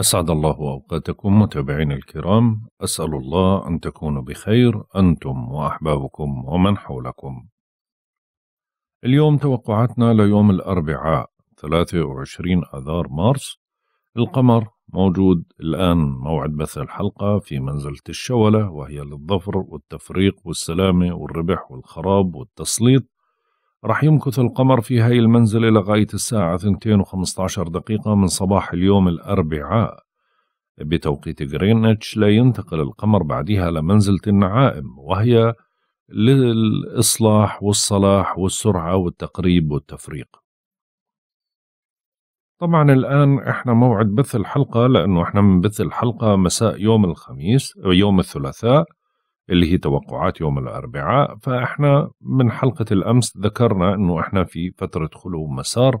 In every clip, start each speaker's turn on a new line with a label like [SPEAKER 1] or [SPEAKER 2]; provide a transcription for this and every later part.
[SPEAKER 1] أسعد الله أوقاتكم متابعين الكرام أسأل الله أن تكونوا بخير أنتم وأحبابكم ومن حولكم اليوم توقعاتنا ليوم الأربعاء 23 آذار مارس القمر موجود الآن موعد بث الحلقة في منزلة الشولة وهي للظفر والتفريق والسلامة والربح والخراب والتسليط رح يمكث القمر في هاي المنزل لغاية الساعة 2.15 دقيقة من صباح اليوم الأربعاء بتوقيت غرينتش لا ينتقل القمر بعدها لمنزلة النعائم وهي للإصلاح والصلاح والسرعة والتقريب والتفريق طبعا الآن إحنا موعد بث الحلقة لأنه إحنا بنبث الحلقة مساء يوم الخميس يوم الثلاثاء اللي هي توقعات يوم الأربعاء فإحنا من حلقة الأمس ذكرنا أنه إحنا في فترة خلو مسار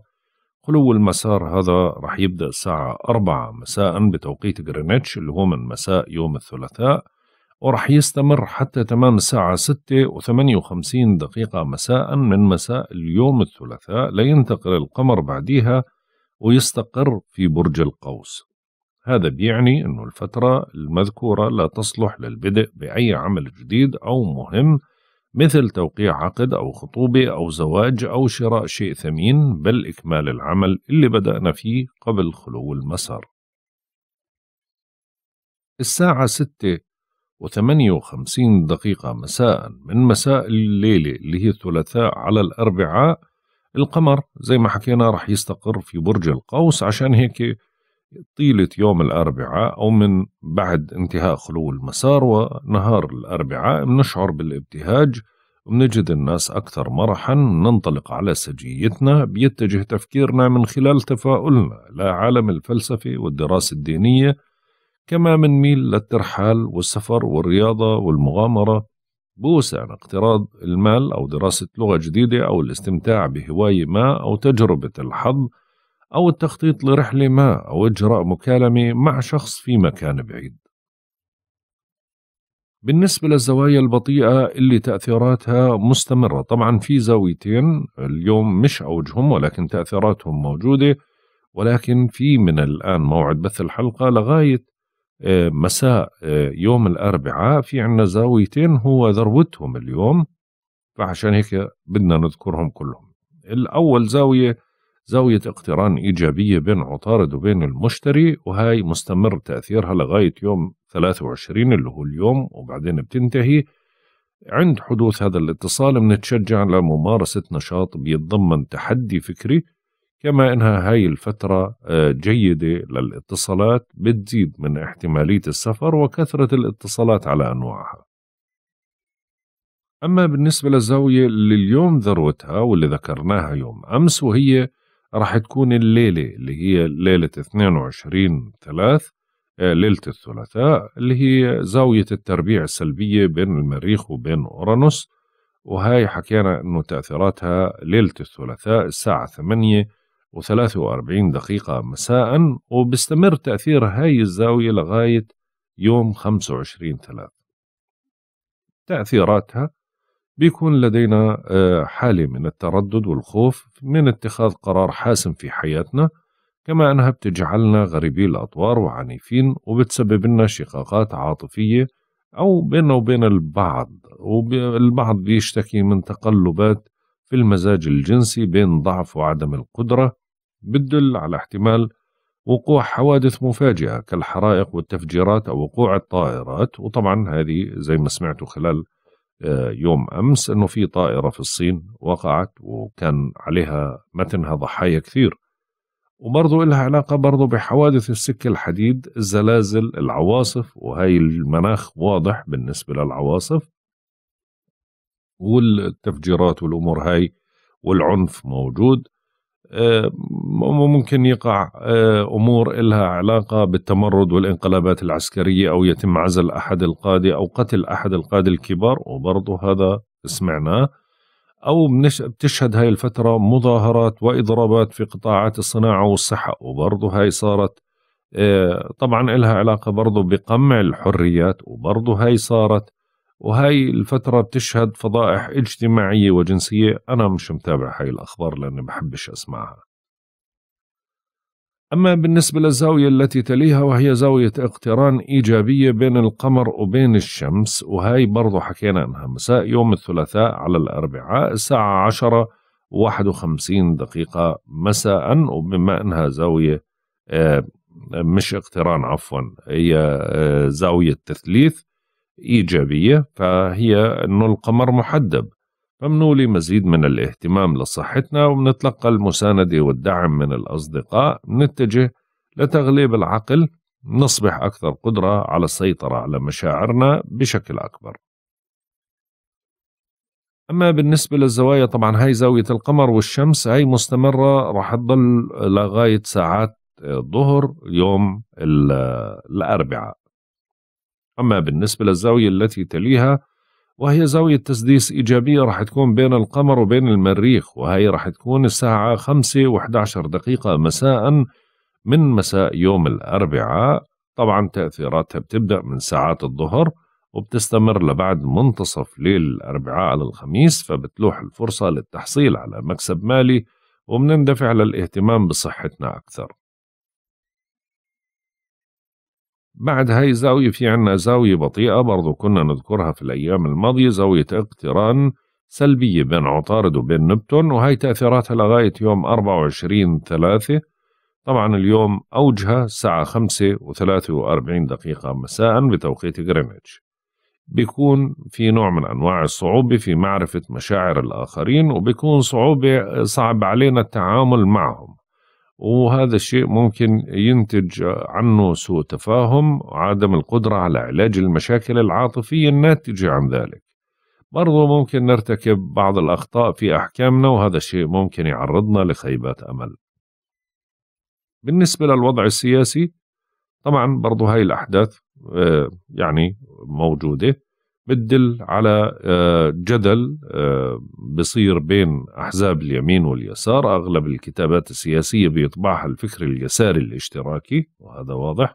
[SPEAKER 1] خلو المسار هذا رح يبدأ الساعة أربعة مساء بتوقيت غرينتش اللي هو من مساء يوم الثلاثاء ورح يستمر حتى تمام الساعة ستة وثمانية وخمسين دقيقة مساء من مساء اليوم الثلاثاء لينتقل القمر بعديها ويستقر في برج القوس هذا بيعني أن الفترة المذكورة لا تصلح للبدء بأي عمل جديد أو مهم مثل توقيع عقد أو خطوبة أو زواج أو شراء شيء ثمين بل إكمال العمل اللي بدأنا فيه قبل خلو المسار الساعة 6 و58 دقيقة مساء من مساء الليلة اللي هي الثلاثاء على الأربعاء القمر زي ما حكينا رح يستقر في برج القوس عشان هيك طيلة يوم الأربعاء أو من بعد انتهاء خلو المسار ونهار الأربعاء بنشعر بالابتهاج بنجد الناس أكثر مرحا ننطلق على سجيتنا بيتجه تفكيرنا من خلال تفاؤلنا لعالم الفلسفة والدراسة الدينية كما ميل للترحال والسفر والرياضة والمغامرة بوسع اقتراض المال أو دراسة لغة جديدة أو الاستمتاع بهواية ما أو تجربة الحظ أو التخطيط لرحلة ما أو إجراء مكالمة مع شخص في مكان بعيد. بالنسبة للزوايا البطيئة اللي تأثيراتها مستمرة، طبعا في زاويتين اليوم مش أوجهم ولكن تأثيراتهم موجودة ولكن في من الآن موعد بث الحلقة لغاية آه، مساء آه، يوم الأربعاء في عنا زاويتين هو ذروتهم اليوم فعشان هيك بدنا نذكرهم كلهم الأول زاوية زاوية اقتران إيجابية بين عطارد وبين المشتري وهاي مستمر تأثيرها لغاية يوم 23 اللي هو اليوم وبعدين بتنتهي عند حدوث هذا الاتصال بنتشجع لممارسة نشاط بيتضمن تحدي فكري كما إنها هاي الفترة آه، جيدة للاتصالات بتزيد من احتمالية السفر وكثرة الاتصالات على أنواعها أما بالنسبة للزاوية اللي اليوم ذروتها واللي ذكرناها يوم أمس وهي راح تكون الليلة اللي هي ليلة 22 3 آه، ليلة الثلاثاء اللي هي زاوية التربيع السلبية بين المريخ وبين أورانوس وهاي حكينا أنه تأثيراتها ليلة الثلاثاء الساعة 8 و43 دقيقة مساء وبستمر تأثير هاي الزاوية لغاية يوم 25 3 تأثيراتها بيكون لدينا آه، حالة من التردد والخوف من اتخاذ قرار حاسم في حياتنا كما أنها بتجعلنا غريبي الأطوار وعنيفين وبتسبب لنا شقاقات عاطفية أو بيننا وبين البعض والبعض بيشتكي من تقلبات في المزاج الجنسي بين ضعف وعدم القدرة بتدل على احتمال وقوع حوادث مفاجئة كالحرائق والتفجيرات أو وقوع الطائرات وطبعا هذه زي ما سمعتوا خلال آه، يوم امس انه في طائره في الصين وقعت وكان عليها متنها ضحايا كثير وبرضه لها علاقه برضه بحوادث السكه الحديد الزلازل العواصف وهي المناخ واضح بالنسبه للعواصف والتفجيرات والامور هاي والعنف موجود آه، ممكن يقع آه، امور لها علاقه بالتمرد والانقلابات العسكريه او يتم عزل احد القاده او قتل احد القاده الكبار وبرضه هذا سمعناه او بتشهد هاي الفتره مظاهرات واضرابات في قطاعات الصناعه والصحه وبرضه هاي صارت آه، طبعا لها علاقه برضه بقمع الحريات وبرضه هاي صارت وهي الفترة بتشهد فضائح اجتماعية وجنسية أنا مش متابع هاي الأخبار لأني بحبش أسمعها أما بالنسبة للزاوية التي تليها وهي زاوية اقتران إيجابية بين القمر وبين الشمس وهي برضو حكينا أنها مساء يوم الثلاثاء على الأربعاء الساعة عشرة واحد وخمسين دقيقة مساء وبما أنها زاوية آه، مش اقتران عفوا هي آه، زاوية تثليث إيجابية فهي أنه القمر محدب فمنولي مزيد من الاهتمام لصحتنا وبنتلقى المساندة والدعم من الأصدقاء نتجه لتغليب العقل نصبح أكثر قدرة على السيطرة على مشاعرنا بشكل أكبر أما بالنسبة للزوايا طبعا هاي زاوية القمر والشمس هاي مستمرة راح تضل لغاية ساعات الظهر يوم الأربعاء أما بالنسبة للزاوية التي تليها وهي زاوية تسديس إيجابية راح تكون بين القمر وبين المريخ وهي راح تكون الساعة 5 و11 دقيقة مساء من مساء يوم الأربعاء طبعا تأثيراتها بتبدأ من ساعات الظهر وبتستمر لبعد منتصف ليل الأربعاء على الخميس فبتلوح الفرصة للتحصيل على مكسب مالي وبنندفع للاهتمام بصحتنا أكثر بعد هاي الزاوية في عنا زاوية بطيئة برضو كنا نذكرها في الأيام الماضية زاوية اقتران سلبية بين عطارد وبين نبتون وهي تأثيراتها لغاية يوم 24 ثلاثة طبعا اليوم أوجها الساعة 5 و43 دقيقة مساء بتوقيت غرينتش بيكون في نوع من أنواع الصعوبة في معرفة مشاعر الآخرين وبيكون صعوبة صعب علينا التعامل معهم وهذا الشيء ممكن ينتج عنه سوء تفاهم وعدم القدرة على علاج المشاكل العاطفية الناتجة عن ذلك برضو ممكن نرتكب بعض الأخطاء في أحكامنا وهذا الشيء ممكن يعرضنا لخيبات أمل بالنسبة للوضع السياسي طبعا برضو هاي الأحداث آه، يعني موجودة بتدل على آه، جدل آه، بصير بين أحزاب اليمين واليسار أغلب الكتابات السياسية بيطبعها الفكر اليساري الاشتراكي وهذا واضح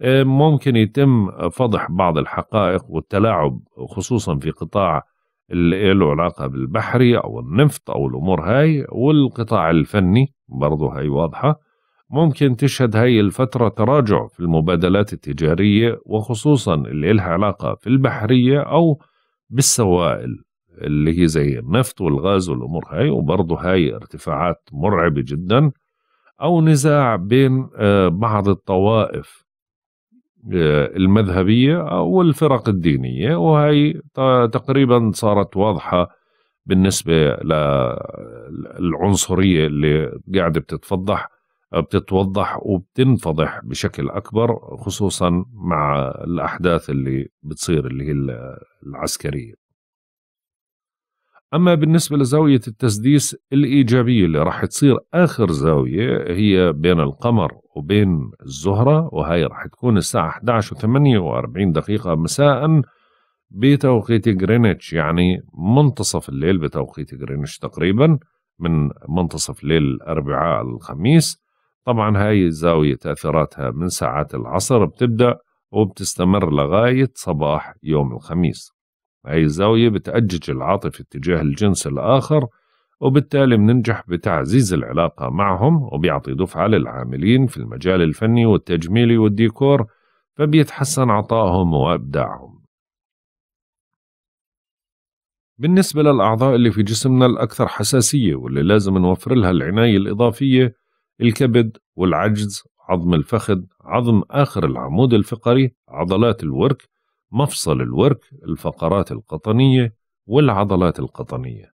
[SPEAKER 1] آه، ممكن يتم فضح بعض الحقائق والتلاعب خصوصا في قطاع اللي له علاقة بالبحري أو النفط أو الأمور هاي والقطاع الفني برضه هاي واضحة ممكن تشهد هاي الفترة تراجع في المبادلات التجارية وخصوصا اللي لها علاقة في البحرية أو بالسوائل اللي هي زي النفط والغاز والأمور هاي وبرضه هاي ارتفاعات مرعبة جدا أو نزاع بين آه، بعض الطوائف آه، المذهبية أو الفرق الدينية وهي تقريبا صارت واضحة بالنسبة للعنصرية اللي قاعدة بتتفضح بتتوضح وبتنفضح بشكل اكبر خصوصا مع الاحداث اللي بتصير اللي هي العسكريه. اما بالنسبه لزاويه التسديس الايجابيه اللي راح تصير اخر زاويه هي بين القمر وبين الزهره وهي راح تكون الساعه 11.48 دقيقه مساء بتوقيت جرينتش يعني منتصف الليل بتوقيت جرينتش تقريبا من منتصف ليل الاربعاء الخميس طبعا هاي الزاوية تأثيراتها من ساعات العصر بتبدأ وبتستمر لغاية صباح يوم الخميس هاي الزاوية بتأجج العاطفة تجاه الجنس الآخر وبالتالي بننجح بتعزيز العلاقة معهم وبيعطي دفعة للعاملين في المجال الفني والتجميلي والديكور فبيتحسن عطائهم وإبداعهم بالنسبة للأعضاء اللي في جسمنا الأكثر حساسية واللي لازم نوفر لها العناية الإضافية الكبد والعجز عظم الفخذ عظم آخر العمود الفقري عضلات الورك مفصل الورك الفقرات القطنية والعضلات القطنية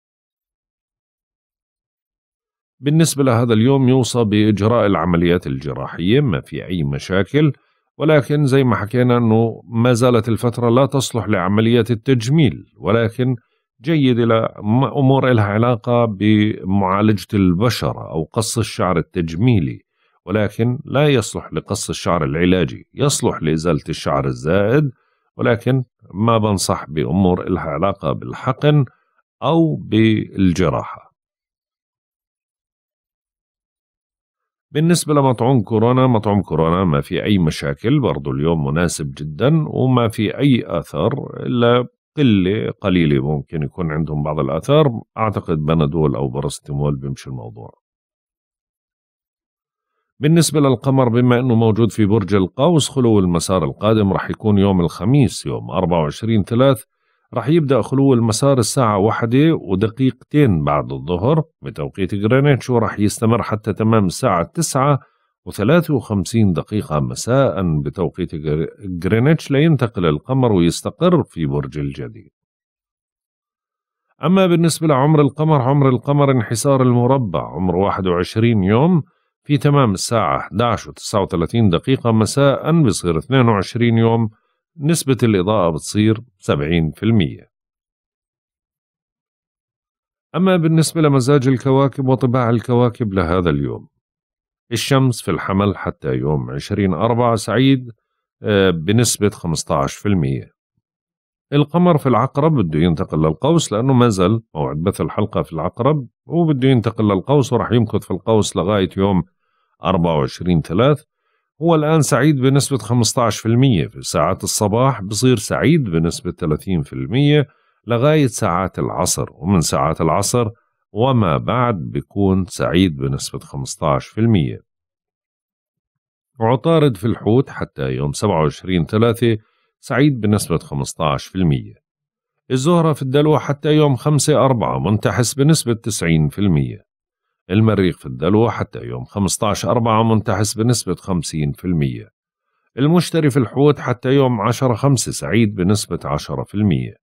[SPEAKER 1] بالنسبة لهذا اليوم يوصى بإجراء العمليات الجراحية ما في أي مشاكل ولكن زي ما حكينا أنه ما زالت الفترة لا تصلح لعمليات التجميل ولكن جيدة لأمور لها علاقة بمعالجة البشرة أو قص الشعر التجميلي ولكن لا يصلح لقص الشعر العلاجي يصلح لإزالة الشعر الزائد ولكن ما بنصح بأمور لها علاقة بالحقن أو بالجراحة بالنسبة لمطعوم كورونا مطعوم كورونا ما في أي مشاكل برضو اليوم مناسب جدا وما في أي أثر إلا قله قليله ممكن يكون عندهم بعض الاثار اعتقد بنادول او باراستيمول بيمشي الموضوع بالنسبة للقمر بما أنه موجود في برج القوس خلو المسار القادم رح يكون يوم الخميس يوم 24 3 رح يبدأ خلو المسار الساعة واحدة ودقيقتين بعد الظهر بتوقيت غرينتش ورح يستمر حتى تمام الساعة 9 و53 دقيقة مساء بتوقيت غرينتش لينتقل القمر ويستقر في برج الجدي أما بالنسبة لعمر القمر عمر القمر انحسار المربع عمر 21 يوم في تمام الساعة 11 و 39 دقيقة مساء بصير 22 يوم نسبة الإضاءة بتصير 70% أما بالنسبة لمزاج الكواكب وطباع الكواكب لهذا اليوم الشمس في الحمل حتى يوم 20 أربعة سعيد آه، بنسبة 15% القمر في العقرب بده ينتقل للقوس لأنه ما زال موعد بث الحلقة في العقرب وبده ينتقل للقوس وراح يمكث في القوس لغاية يوم 24 3 هو الآن سعيد بنسبة 15% في ساعات الصباح بصير سعيد بنسبة 30% لغاية ساعات العصر ومن ساعات العصر وما بعد بيكون سعيد بنسبة 15% عطارد في الحوت حتى يوم 27 3 سعيد بنسبة 15% الزهرة في الدلو حتى يوم 5 4 منتحس بنسبة 90% المريخ في الدلو حتى يوم 15 4 منتحس بنسبة 50% المشتري في الحوت حتى يوم 10 5 سعيد بنسبة 10%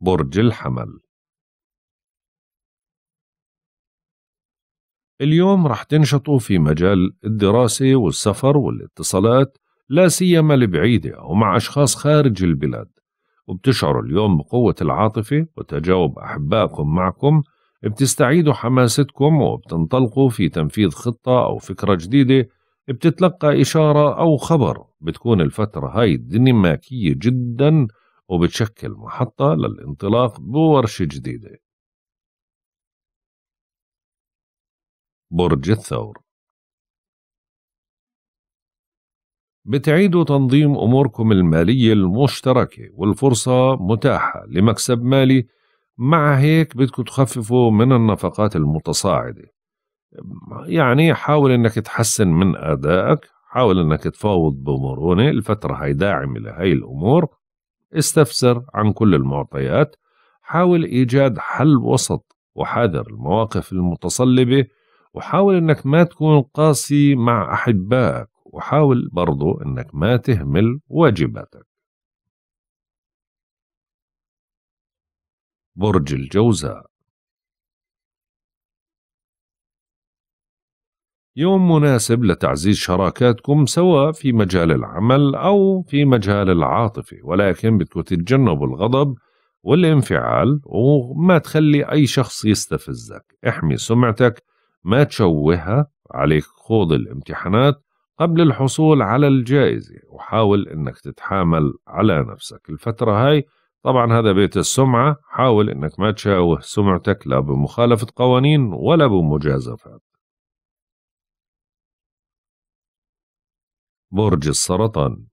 [SPEAKER 2] برج الحمل
[SPEAKER 1] اليوم رح تنشطوا في مجال الدراسة والسفر والاتصالات لا سيما البعيدة أو مع أشخاص خارج البلاد وبتشعروا اليوم بقوة العاطفة وتجاوب أحبائكم معكم بتستعيدوا حماستكم وبتنطلقوا في تنفيذ خطة أو فكرة جديدة بتتلقى إشارة أو خبر بتكون الفترة هاي ديناميكية جدا وبتشكل محطة للانطلاق بورشة جديدة برج الثور بتعيدوا تنظيم أموركم المالية المشتركة والفرصة متاحة لمكسب مالي مع هيك بدكم تخففوا من النفقات المتصاعدة يعني حاول انك تحسن من ادائك حاول انك تفاوض بمرونة الفترة هي داعمة لهي الامور استفسر عن كل المعطيات حاول إيجاد حل وسط وحاذر المواقف المتصلبة وحاول أنك ما تكون قاسي مع أحبائك وحاول برضو أنك ما تهمل واجباتك برج الجوزاء يوم مناسب لتعزيز شراكاتكم سواء في مجال العمل أو في مجال العاطفة ولكن بدكم تتجنبوا الغضب والانفعال وما تخلي أي شخص يستفزك احمي سمعتك ما تشوهها عليك خوض الامتحانات قبل الحصول على الجائزة وحاول أنك تتحامل على نفسك الفترة هاي طبعا هذا بيت السمعة حاول أنك ما تشاوه سمعتك لا بمخالفة قوانين ولا بمجازفات برج السرطان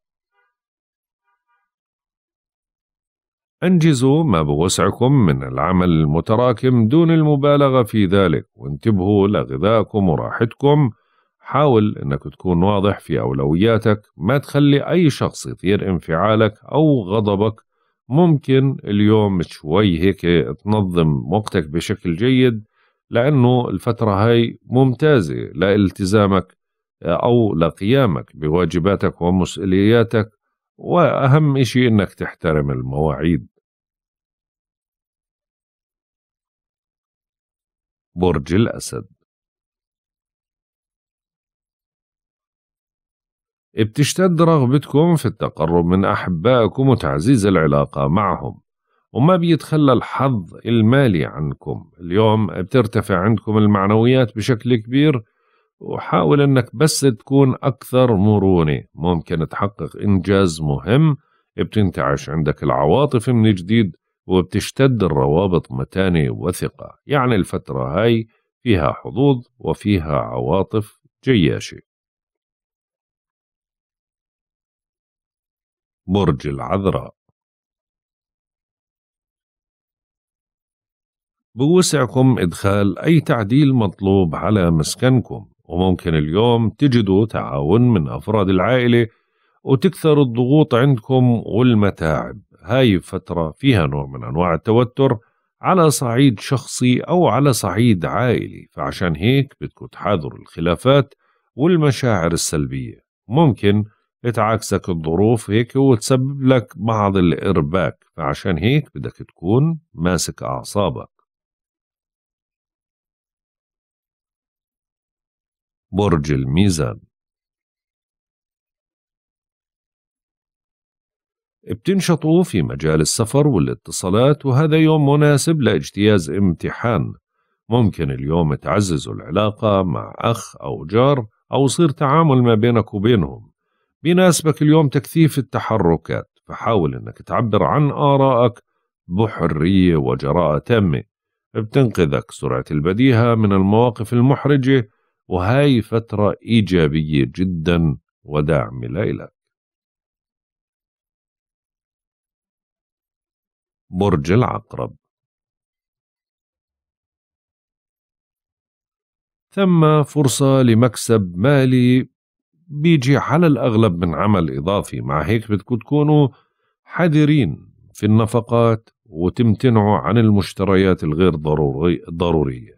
[SPEAKER 1] أنجزوا ما بوسعكم من العمل المتراكم دون المبالغة في ذلك وانتبهوا لغذائكم وراحتكم حاول أنك تكون واضح في أولوياتك ما تخلي أي شخص يثير انفعالك أو غضبك ممكن اليوم شوي هيك تنظم وقتك بشكل جيد لأنه الفترة هاي ممتازة لالتزامك أو لقيامك بواجباتك ومسؤولياتك وأهم شيء أنك تحترم المواعيد
[SPEAKER 2] برج الأسد
[SPEAKER 1] بتشتد رغبتكم في التقرب من أحبائكم وتعزيز العلاقة معهم وما بيتخلى الحظ المالي عنكم اليوم بترتفع عندكم المعنويات بشكل كبير وحاول انك بس تكون اكثر مرونه ممكن تحقق انجاز مهم بتنتعش عندك العواطف من جديد وبتشتد الروابط متانه وثقه يعني الفتره هاي فيها حظوظ وفيها عواطف جياشه برج العذراء بوسعكم إدخال أي تعديل مطلوب على مسكنكم وممكن اليوم تجدوا تعاون من أفراد العائلة وتكثر الضغوط عندكم والمتاعب هاي فترة فيها نوع من أنواع التوتر على صعيد شخصي أو على صعيد عائلي فعشان هيك بدكم تحاذروا الخلافات والمشاعر السلبية ممكن تعاكسك الظروف هيك وتسبب لك بعض الإرباك فعشان هيك بدك تكون ماسك أعصابك برج الميزان بتنشطوا في مجال السفر والاتصالات وهذا يوم مناسب لاجتياز امتحان ممكن اليوم تعززوا العلاقة مع أخ أو جار أو يصير تعامل ما بينك وبينهم بيناسبك اليوم تكثيف التحركات فحاول أنك تعبر عن آرائك بحرية وجراءة تامة بتنقذك سرعة البديهة من المواقف المحرجة وهاي فترة إيجابية جدا ودعم لإلك برج العقرب ثم فرصة لمكسب مالي بيجي على الأغلب من عمل إضافي مع هيك بدكم تكونوا حذرين في النفقات وتمتنعوا عن المشتريات الغير ضروري ضرورية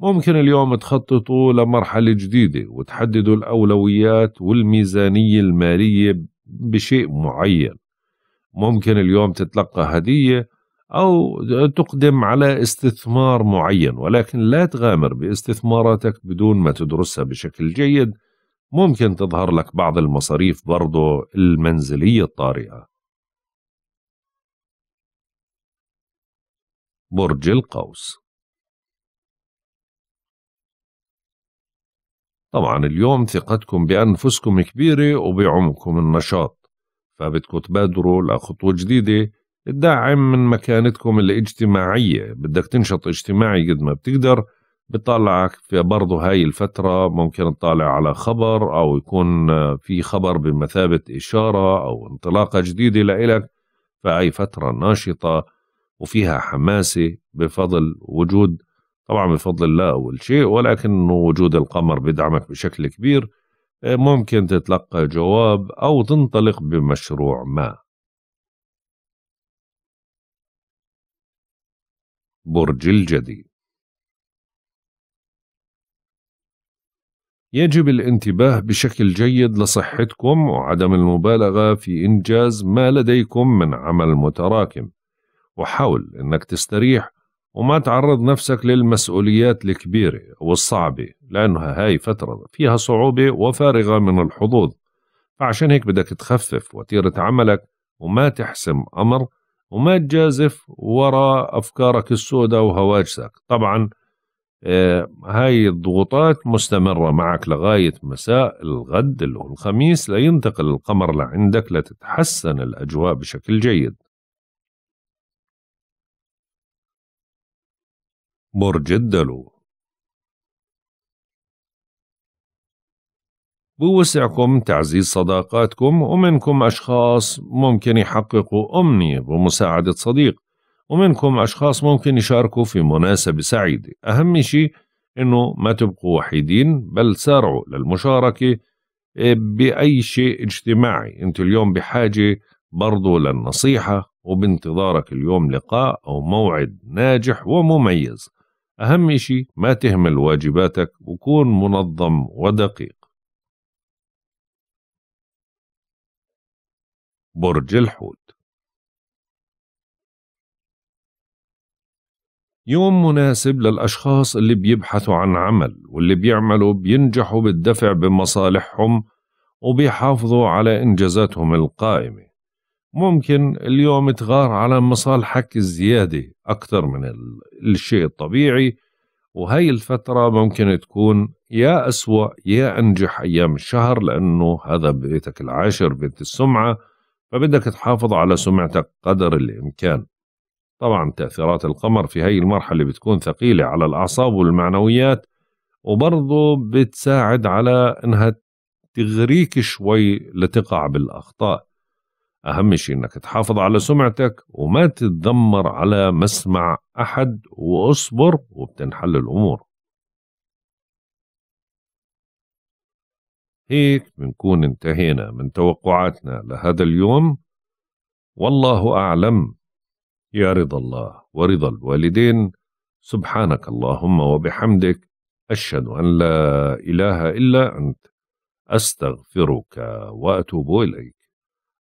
[SPEAKER 1] ممكن اليوم تخططوا لمرحلة جديدة وتحددوا الأولويات والميزانية المالية بشيء معين ممكن اليوم تتلقى هدية أو تقدم على استثمار معين ولكن لا تغامر باستثماراتك بدون ما تدرسها بشكل جيد ممكن تظهر لك بعض المصاريف برضو المنزلية الطارئة برج القوس طبعا اليوم ثقتكم بأنفسكم كبيرة وبعمقكم النشاط فبدكم تبادروا لخطوة جديدة تدعم من مكانتكم الاجتماعية بدك تنشط اجتماعي قد ما بتقدر بطلعك في برضه هاي الفترة ممكن تطالع على خبر أو يكون في خبر بمثابة إشارة أو انطلاقة جديدة لإلك فهي فترة ناشطة وفيها حماسة بفضل وجود طبعا بفضل الله أول شيء ولكن وجود القمر بدعمك بشكل كبير آه، ممكن تتلقى جواب أو تنطلق بمشروع ما برج الجدي يجب الانتباه بشكل جيد لصحتكم وعدم المبالغة في إنجاز ما لديكم من عمل متراكم وحاول أنك تستريح وما تعرض نفسك للمسؤوليات الكبيرة والصعبة لأنها هاي فترة فيها صعوبة وفارغة من الحظوظ فعشان هيك بدك تخفف وتيرة عملك وما تحسم أمر وما تجازف وراء أفكارك السوداء وهواجسك طبعا آه، هاي الضغوطات مستمرة معك لغاية مساء الغد اللي هو الخميس لينتقل القمر لعندك لتتحسن الأجواء بشكل جيد برج الدلو بوسعكم تعزيز صداقاتكم ومنكم أشخاص ممكن يحققوا أمنية بمساعدة صديق ومنكم أشخاص ممكن يشاركوا في مناسبة سعيدة أهم شيء أنه ما تبقوا وحيدين بل سارعوا للمشاركة إيه، بأي شيء اجتماعي أنت اليوم بحاجة برضو للنصيحة وبانتظارك اليوم لقاء أو موعد ناجح ومميز أهم إشي ما تهمل واجباتك وكون منظم ودقيق برج الحوت يوم مناسب للأشخاص اللي بيبحثوا عن عمل واللي بيعملوا بينجحوا بالدفع بمصالحهم وبيحافظوا على إنجازاتهم القائمة ممكن اليوم تغار على مصالحك الزيادة أكثر من الشيء الطبيعي وهي الفترة ممكن تكون يا أسوأ يا أنجح أيام الشهر لأنه هذا بيتك العاشر بيت السمعة فبدك تحافظ على سمعتك قدر الإمكان طبعا تأثيرات القمر في هاي المرحلة بتكون ثقيلة على الأعصاب والمعنويات وبرضه بتساعد على أنها تغريك شوي لتقع بالأخطاء أهم شيء إنك تحافظ على سمعتك وما تتذمر على مسمع أحد واصبر وبتنحل الأمور هيك بنكون انتهينا من توقعاتنا لهذا اليوم والله أعلم يا رضا الله ورضا الوالدين سبحانك اللهم وبحمدك أشهد أن لا إله إلا أنت أستغفرك وأتوب إليك